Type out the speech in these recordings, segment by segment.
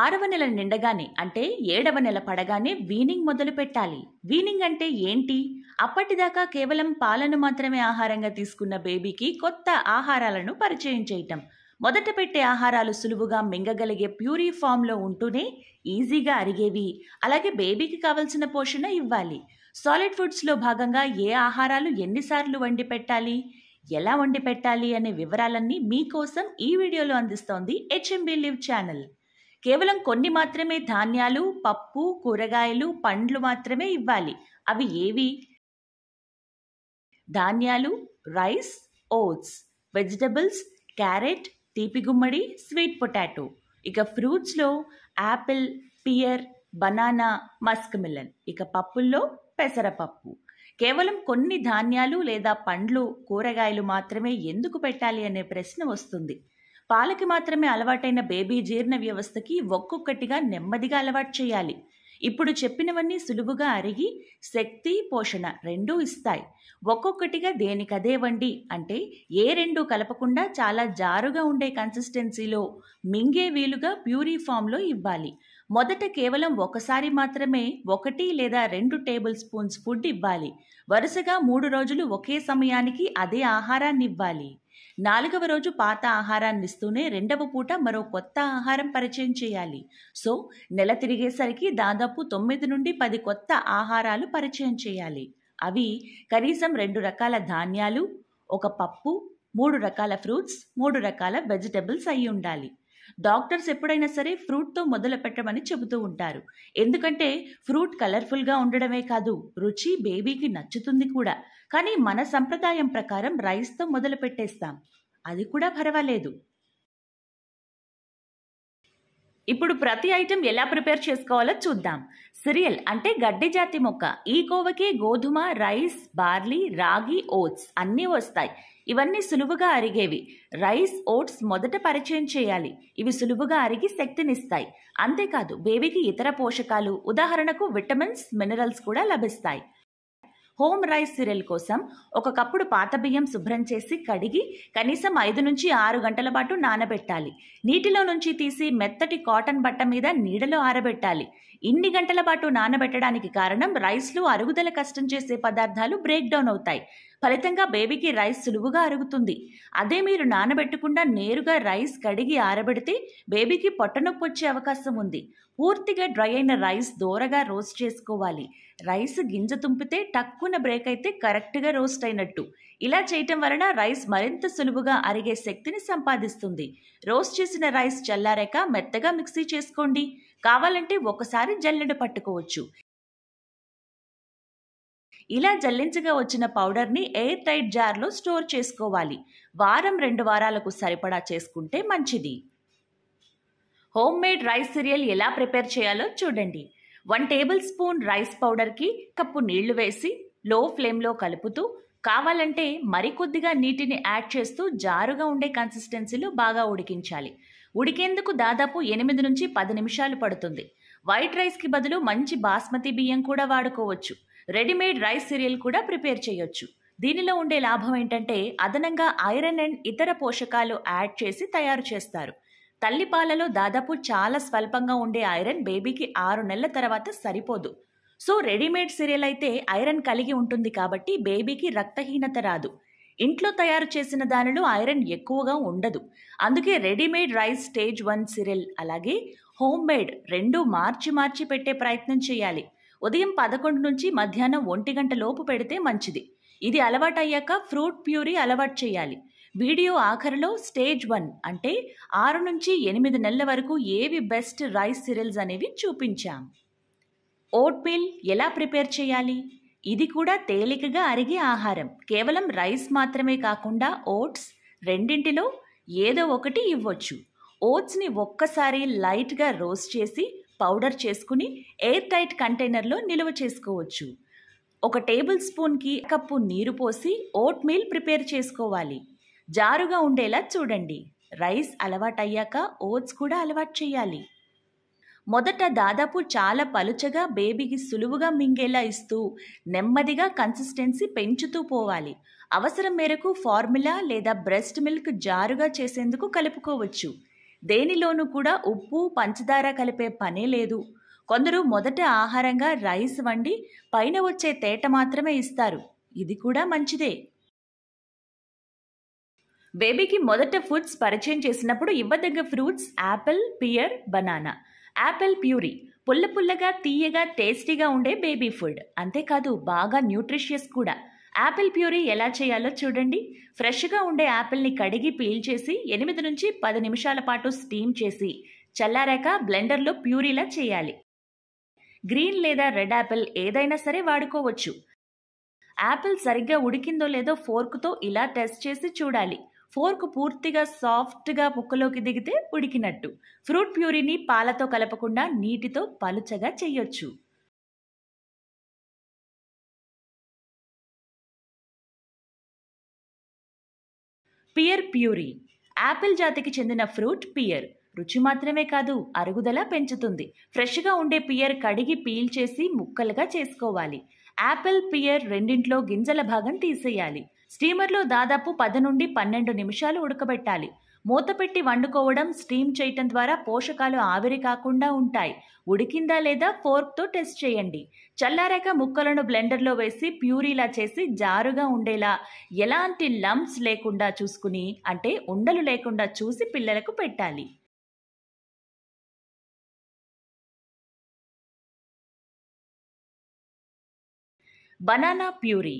ఆరవ నెల నిండగానే అంటే ఏడవ నెల పడగానే వీనింగ్ మొదలు పెట్టాలి వీనింగ్ అంటే ఏంటి అప్పటిదాకా కేవలం పాలను మాత్రమే ఆహారంగా తీసుకున్న బేబీకి కొత్త ఆహారాలను పరిచయం చేయటం మొదట పెట్టే ఆహారాలు సులువుగా మింగగలిగే ప్యూరీ ఫామ్లో ఉంటూనే ఈజీగా అరిగేవి అలాగే బేబీకి కావలసిన పోషణ ఇవ్వాలి సాలిడ్ ఫుడ్స్లో భాగంగా ఏ ఆహారాలు ఎన్నిసార్లు వండి పెట్టాలి ఎలా వండి పెట్టాలి అనే వివరాలన్నీ మీకోసం ఈ వీడియోలో అందిస్తోంది హెచ్ఎంబి లివ్ ఛానల్ కేవలం కొన్ని మాత్రమే ధాన్యాలు పప్పు కూరగాయలు పండ్లు మాత్రమే ఇవ్వాలి అవి ఏవి ధాన్యాలు రైస్ ఓట్స్ వెజిటబుల్స్ క్యారెట్ తీపి గుమ్మడి స్వీట్ పొటాటో ఇక ఫ్రూట్స్లో apple pear banana musk melon ఇక పప్పుల్లో పెసరపప్పు కేవలం కొన్ని ధాన్యాలు లేదా పండ్లు కూరగాయలు మాత్రమే ఎందుకు పెట్టాలి అనే ప్రశ్న వస్తుంది పాలకి మాత్రమే అలవాటైన బేబీ జీర్ణ వ్యవస్థకి ఒక్కొక్కటిగా నెమ్మదిగా అలవాటు చేయాలి ఇప్పుడు చెప్పినవన్నీ సులువుగా అరిగి శక్తి పోషణ రెండూ ఇస్తాయి ఒక్కొక్కటిగా దేనికదే వండి అంటే ఏ రెండు కలపకుండా చాలా జారుగా ఉండే కన్సిస్టెన్సీలో మింగే వీలుగా ప్యూరీ ఫామ్లో ఇవ్వాలి మొదట కేవలం ఒకసారి మాత్రమే ఒకటి లేదా రెండు టేబుల్ స్పూన్స్ ఫుడ్ ఇవ్వాలి వరుసగా మూడు రోజులు ఒకే సమయానికి అదే ఆహారాన్ని ఇవ్వాలి నాలుగవ రోజు పాత ఆహారాన్ని ఇస్తూనే రెండవ పూట మరో కొత్త ఆహారం పరిచయం చేయాలి సో నెల తిరిగేసరికి దాదాపు తొమ్మిది నుండి పది కొత్త ఆహారాలు పరిచయం చేయాలి అవి కనీసం రెండు రకాల ధాన్యాలు ఒక పప్పు మూడు రకాల ఫ్రూట్స్ మూడు రకాల వెజిటబుల్స్ అయి ఉండాలి డాక్టర్స్ ఎప్పుడైనా సరే ఫ్రూట్తో మొదలు పెట్టమని చెబుతూ ఉంటారు ఎందుకంటే ఫ్రూట్ కలర్ఫుల్గా ఉండడమే కాదు రుచి బేబీకి నచ్చుతుంది కూడా కానీ మన సంప్రదాయం ప్రకారం రైస్తో మొదలు పెట్టేస్తాం అది కూడా పర్వాలేదు ఇప్పుడు ప్రతి ఐటెం ఎలా ప్రిపేర్ చేసుకోవాలో చూద్దాం సిరియల్ అంటే గడ్డి జాతి మొక్క ఈ కోవకి గోధుమ రైస్ బార్లీ రాగి ఓట్స్ అన్నీ వస్తాయి ఇవన్నీ సులువుగా అరిగేవి రైస్ ఓట్స్ మొదట పరిచయం చేయాలి ఇవి సులువుగా అరిగి శక్తినిస్తాయి అంతేకాదు బేబీకి ఇతర పోషకాలు ఉదాహరణకు విటమిన్స్ మినరల్స్ కూడా లభిస్తాయి హోమ్ రైస్ సిరియల్ కోసం ఒక కప్పుడు పాత బియ్యం శుభ్రం చేసి కడిగి కనీసం ఐదు నుంచి ఆరు గంటల పాటు నానబెట్టాలి నీటిలో నుంచి తీసి మెత్తటి కాటన్ బట్ట మీద నీడలో ఆరబెట్టాలి ఇన్ని గంటల పాటు నానబెట్టడానికి కారణం రైస్లు అరుగుదల కష్టం చేసే పదార్థాలు బ్రేక్ డౌన్ అవుతాయి ఫలితంగా బేబీకి రైస్ సులువుగా అరుగుతుంది అదే మీరు నానబెట్టకుండా నేరుగా రైస్ కడిగి ఆరబెడితే బేబీకి పొట్టనొప్పి వచ్చే అవకాశం ఉంది పూర్తిగా డ్రై అయిన రైస్ దోరగా రోస్ట్ చేసుకోవాలి రైస్ గింజ తుంపితే టక్కున బ్రేక్ అయితే కరెక్ట్గా రోస్ట్ అయినట్టు ఇలా చేయటం వలన రైస్ మరింత సులువుగా అరిగే శక్తిని సంపాదిస్తుంది రోస్ట్ చేసిన రైస్ చల్లారాక మెత్తగా మిక్సీ చేసుకోండి కావాలంటే ఒకసారి జల్లెడ పట్టుకోవచ్చు ఇలా జల్లించగా వచ్చిన పౌడర్ని ఎయిర్ టైట్ జార్లో స్టోర్ చేసుకోవాలి వారం రెండు వారాలకు సరిపడా చేసుకుంటే మంచిది హోమ్ మేడ్ రైస్ సీరియల్ ఎలా ప్రిపేర్ చేయాలో చూడండి వన్ టేబుల్ స్పూన్ రైస్ పౌడర్కి కప్పు నీళ్లు వేసి లో ఫ్లేమ్లో కలుపుతూ కావాలంటే మరికొద్దిగా నీటిని యాడ్ చేస్తూ జారుగా ఉండే కన్సిస్టెన్సీలో బాగా ఉడికించాలి ఉడికేందుకు దాదాపు ఎనిమిది నుంచి పది నిమిషాలు పడుతుంది వైట్ రైస్కి బదులు మంచి బాస్మతి బియ్యం కూడా వాడుకోవచ్చు రెడీమేడ్ రైస్ సీరియల్ కూడా ప్రిపేర్ చేయొచ్చు దీనిలో ఉండే లాభం ఏంటంటే అదనంగా ఐరన్ అండ్ ఇతర పోషకాలు యాడ్ చేసి తయారు చేస్తారు తల్లిపాలలో దాదాపు చాలా స్వల్పంగా ఉండే ఐరన్ బేబీకి ఆరు నెలల తర్వాత సరిపోదు సో రెడీమేడ్ సీరియల్ అయితే ఐరన్ కలిగి ఉంటుంది కాబట్టి బేబీకి రక్తహీనత రాదు ఇంట్లో తయారు చేసిన దానిలో ఐరన్ ఎక్కువగా ఉండదు అందుకే readymade rice stage one cereal అలాగే హోమ్ మేడ్ రెండు మార్చి మార్చి పెట్టే ప్రయత్నం చేయాలి ఉదయం పదకొండు నుంచి మధ్యాహ్నం ఒంటి గంట లోపు పెడితే మంచిది ఇది అలవాటయ్యాక ఫ్రూట్ ప్యూరీ అలవాటు చేయాలి వీడియో ఆఖరిలో స్టేజ్ వన్ అంటే ఆరు నుంచి ఎనిమిది నెలల వరకు ఏవి బెస్ట్ రైస్ సిరియల్స్ అనేవి చూపించాం ఓట్ మీల్ ఎలా ప్రిపేర్ చేయాలి ఇది కూడా తేలికగా అరిగే ఆహారం కేవలం రైస్ మాత్రమే కాకుండా ఓట్స్ రెండింటిలో ఏదో ఒకటి ఇవ్వచ్చు ఓట్స్ని ఒక్కసారి లైట్గా రోస్ట్ చేసి పౌడర్ చేసుకుని ఎయిర్ టైట్ కంటైనర్లో నిల్వ చేసుకోవచ్చు ఒక టేబుల్ స్పూన్కి కప్పు నీరు పోసి ఓట్ మీల్ ప్రిపేర్ చేసుకోవాలి జారుగా ఉండేలా చూడండి రైస్ అలవాటయ్యాక ఓట్స్ కూడా అలవాటు చేయాలి మొదట దాదాపు చాలా పలుచగా బేబీకి సులువుగా మింగేలా ఇస్తూ నెమ్మదిగా కన్సిస్టెన్సీ పెంచుతూ పోవాలి అవసరం మేరకు ఫార్ములా లేదా బ్రెస్ట్ మిల్క్ జారుగా చేసేందుకు కలుపుకోవచ్చు దేనిలోనూ కూడా ఉప్పు పంచదార కలిపే పనే లేదు కొందరు మొదట ఆహారంగా రైస్ వండి పైన వచ్చే తేట మాత్రమే ఇస్తారు ఇది కూడా మంచిదే బేబీకి మొదట ఫుడ్స్ పరిచయం చేసినప్పుడు ఇవ్వదగ్గ fruits apple pear banana apple puree పుల్ల పుల్లగా తీయగా టేస్టీగా ఉండే బేబీ ఫుడ్ అంతేకాదు బాగా న్యూట్రిషియస్ కూడా యాపిల్ ప్యూరీ ఎలా చేయాలో చూడండి ఫ్రెష్గా ఉండే యాపిల్ని కడిగి పీల్ చేసి ఎనిమిది నుంచి పది నిమిషాల పాటు స్టీమ్ చేసి చల్లారాక బ్లెండర్లో ప్యూరీలా చేయాలి గ్రీన్ లేదా రెడ్ యాపిల్ ఏదైనా సరే వాడుకోవచ్చు యాపిల్ సరిగ్గా ఉడికిందో లేదో ఫోర్క్తో ఇలా టెస్ట్ చేసి చూడాలి ఫోర్క్ పూర్తిగా సాఫ్ట్గా ముక్కలోకి దిగితే ఉడికినట్టు ఫ్రూట్ ప్యూరీని పాలతో కలపకుండా నీటితో పలుచగా చేయొచ్చు పియర్ ప్యూరీ యాపిల్ జాతికి చెందిన ఫ్రూట్ పియర్ రుచి మాత్రమే కాదు అరుగుదల పెంచుతుంది ఫ్రెష్గా ఉండే పియర్ కడిగి పీల్ చేసి ముక్కలుగా చేసుకోవాలి యాపిల్ పియర్ రెండింట్లో గింజల భాగం తీసేయాలి స్టీమర్లో దాదాపు పది నుండి పన్నెండు నిమిషాలు ఉడకబెట్టాలి మూతపెట్టి వండుకోవడం స్టీమ్ చేయటం ద్వారా పోషకాలు ఆవిరి కాకుండా ఉంటాయి ఉడికిందా లేదా ఫోర్క్తో టెస్ట్ చేయండి చల్లారాక ముక్కలను బ్లెండర్లో వేసి ప్యూరీలా చేసి జారుగా ఉండేలా ఎలాంటి లంప్స్ లేకుండా చూసుకుని అంటే ఉండలు లేకుండా చూసి పిల్లలకు పెట్టాలి బనానా ప్యూరీ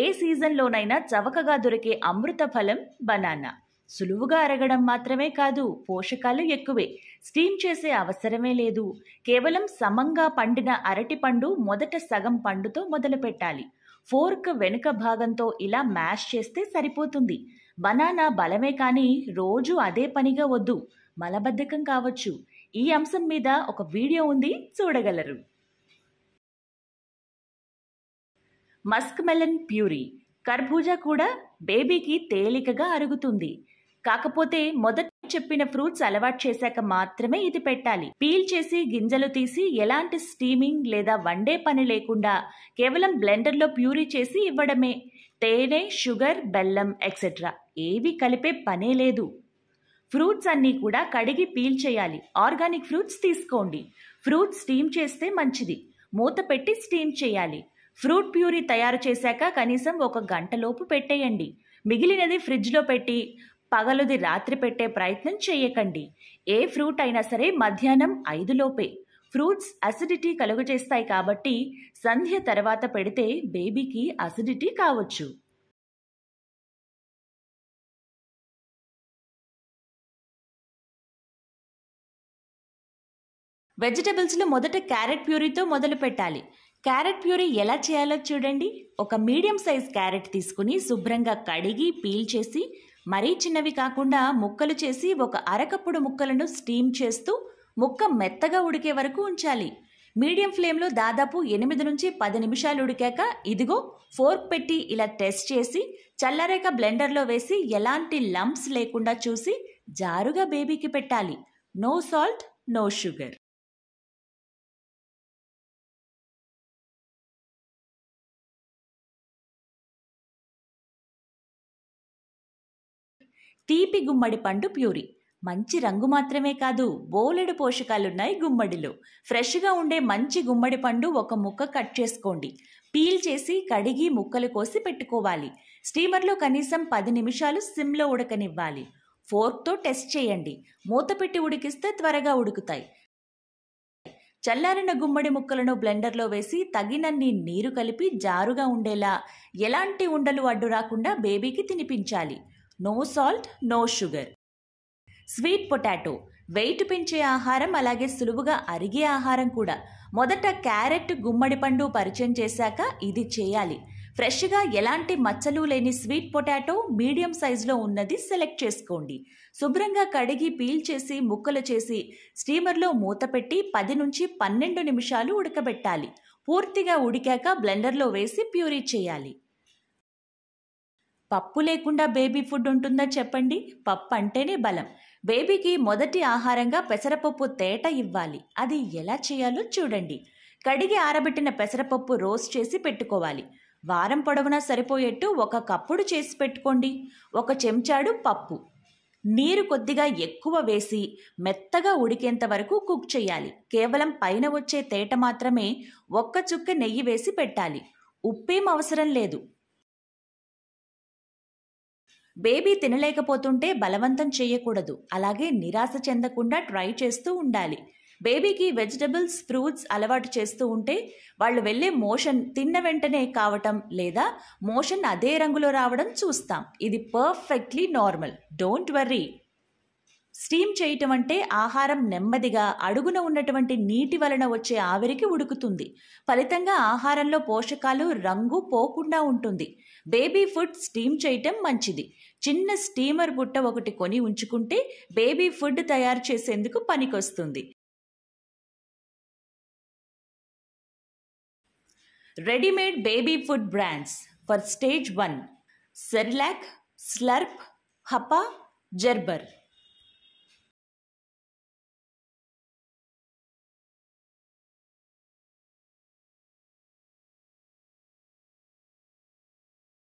ఏ సీజన్లోనైనా చవకగా దొరికే అమృత ఫలం బనానా సులువుగా అరగడం మాత్రమే కాదు పోషకాలు ఎక్కువే స్టీమ్ చేసే అవసరమే లేదు కేవలం సమంగా పండిన అరటి పండు మొదట సగం పండుతో మొదలుపెట్టాలి ఫోర్క్ వెనుక భాగంతో ఇలా మ్యాష్ చేస్తే సరిపోతుంది బనానా బలమే కానీ రోజు అదే పనిగా వద్దు మలబద్ధకం కావచ్చు ఈ అంశం మీద ఒక వీడియో ఉంది చూడగలరు మస్క్ మెలన్ ప్యూరీ కర్బూజా కూడా బేబీకి తేలికగా అరుగుతుంది కాకపోతే మొదట చెప్పిన ఫ్రూట్స్ అలవాటు చేశాక మాత్రమే ఇది పెట్టాలి పీల్ చేసి గింజలు తీసి ఎలాంటి స్టీమింగ్ లేదా వండే పని లేకుండా కేవలం బ్లెండర్లో ప్యూరీ చేసి ఇవ్వడమే తేనె షుగర్ బెల్లం ఎక్సెట్రా ఏవి కలిపే పనే లేదు ఫ్రూట్స్ అన్నీ కూడా కడిగి పీల్ చేయాలి ఆర్గానిక్ ఫ్రూట్స్ తీసుకోండి ఫ్రూట్స్ స్టీమ్ చేస్తే మంచిది మూత పెట్టి స్టీమ్ చేయాలి ఫ్రూట్ ప్యూరీ తయారు చేశాక కనీసం ఒక గంటలోపు పెట్టేయండి మిగిలినది ఫ్రిడ్జ్లో పెట్టి పగలుది రాత్రి పెట్టే ప్రయత్నం చేయకండి ఏ ఫ్రూట్ అయినా సరే మధ్యాహ్నం ఐదులోపే ఫ్రూట్స్ అసిడిటీ కలుగజేస్తాయి కాబట్టి సంధ్య తర్వాత పెడితే బేబీకి అసిడిటీ కావచ్చు వెజిటబుల్స్లో మొదట క్యారెట్ ప్యూరీతో మొదలు పెట్టాలి క్యారెట్ ప్యూరీ ఎలా చేయాలో చూడండి ఒక మీడియం సైజ్ క్యారెట్ తీసుకుని శుభ్రంగా కడిగి పీల్ చేసి మరీ చిన్నవి కాకుండా ముక్కలు చేసి ఒక అరకప్పుడు ముక్కలను స్టీమ్ చేస్తూ ముక్క మెత్తగా ఉడికే వరకు ఉంచాలి మీడియం ఫ్లేమ్లో దాదాపు ఎనిమిది నుంచి పది నిమిషాలు ఉడికాక ఇదిగో ఫోర్క్ పెట్టి ఇలా టెస్ట్ చేసి చల్లరేక బ్లెండర్లో వేసి ఎలాంటి లంప్స్ లేకుండా చూసి జారుగా బేబీకి పెట్టాలి నో సాల్ట్ నో షుగర్ తీపి గుమ్మడి పండు ప్యూరీ మంచి రంగు మాత్రమే కాదు బోలెడు పోషకాలున్నాయి గుమ్మడిలో ఫ్రెష్గా ఉండే మంచి గుమ్మడి పండు ఒక ముక్క కట్ చేసుకోండి పీల్ చేసి కడిగి ముక్కలు కోసి పెట్టుకోవాలి స్టీమర్లో కనీసం పది నిమిషాలు సిమ్లో ఉడకనివ్వాలి ఫోర్క్తో టెస్ట్ చేయండి మూత పెట్టి ఉడికిస్తే త్వరగా ఉడుకుతాయి చల్లారిన గుమ్మడి ముక్కలను బ్లెండర్లో వేసి తగినన్ని నీరు కలిపి జారుగా ఉండేలా ఎలాంటి ఉండలు అడ్డు రాకుండా బేబీకి తినిపించాలి no salt no sugar sweet potato weight పెంచే ఆహారం అలాగే సులువుగా అరిగే ఆహారం కూడా మొదట క్యారెట్ గుమ్మడి పండు పరిచయం చేశాక ఇది చేయాలి ఫ్రెష్గా ఎలాంటి మచ్చలు లేని స్వీట్ పొటాటో మీడియం సైజులో ఉన్నది సెలెక్ట్ చేసుకోండి శుభ్రంగా కడిగి పీల్ చేసి ముక్కలు చేసి స్టీమర్లో మూత పెట్టి పది నుంచి పన్నెండు నిమిషాలు ఉడకబెట్టాలి పూర్తిగా ఉడికాక బ్లెండర్లో వేసి ప్యూరీ చేయాలి పప్పు లేకుండా బేబీ ఫుడ్ ఉంటుందా చెప్పండి పప్పు అంటేనే బలం బేబీకి మొదటి ఆహారంగా పెసరపప్పు తేట ఇవ్వాలి అది ఎలా చేయాలో చూడండి కడిగి ఆరబెట్టిన పెసరపప్పు రోస్ట్ చేసి పెట్టుకోవాలి వారం పొడవునా సరిపోయేట్టు ఒక కప్పుడు చేసి పెట్టుకోండి ఒక చెంచాడు పప్పు నీరు కొద్దిగా ఎక్కువ వేసి మెత్తగా ఉడికేంత వరకు కుక్ చేయాలి కేవలం పైన వచ్చే తేట మాత్రమే ఒక్క చుక్క నెయ్యి వేసి పెట్టాలి ఉప్పేం అవసరం లేదు బేబీ తినలేకపోతుంటే బలవంతం చేయకూడదు అలాగే నిరాశ చెందకుండా ట్రై చేస్తూ ఉండాలి బేబీకి వెజిటబుల్స్ ఫ్రూట్స్ అలవాటు చేస్తూ ఉంటే వాళ్ళు వెళ్ళే మోషన్ తిన్న వెంటనే కావటం లేదా మోషన్ అదే రంగులో రావడం చూస్తాం ఇది perfectly normal don't worry steam చేయటం అంటే ఆహారం నెమ్మదిగా అడుగున ఉన్నటువంటి నీటి వలన వచ్చే ఆవిరికి ఉడుకుతుంది ఫలితంగా ఆహారంలో పోషకాలు రంగు పోకుండా ఉంటుంది బేబీ ఫుడ్ స్టీమ్ చేయటం మంచిది చిన్న స్టీమర్ బుట్ట ఒకటి కొని ఉంచుకుంటే బేబీ ఫుడ్ తయారు చేసేందుకు పనికొస్తుంది readymade baby food brands for stage one Cerelac Slurrp Happa జర్బర్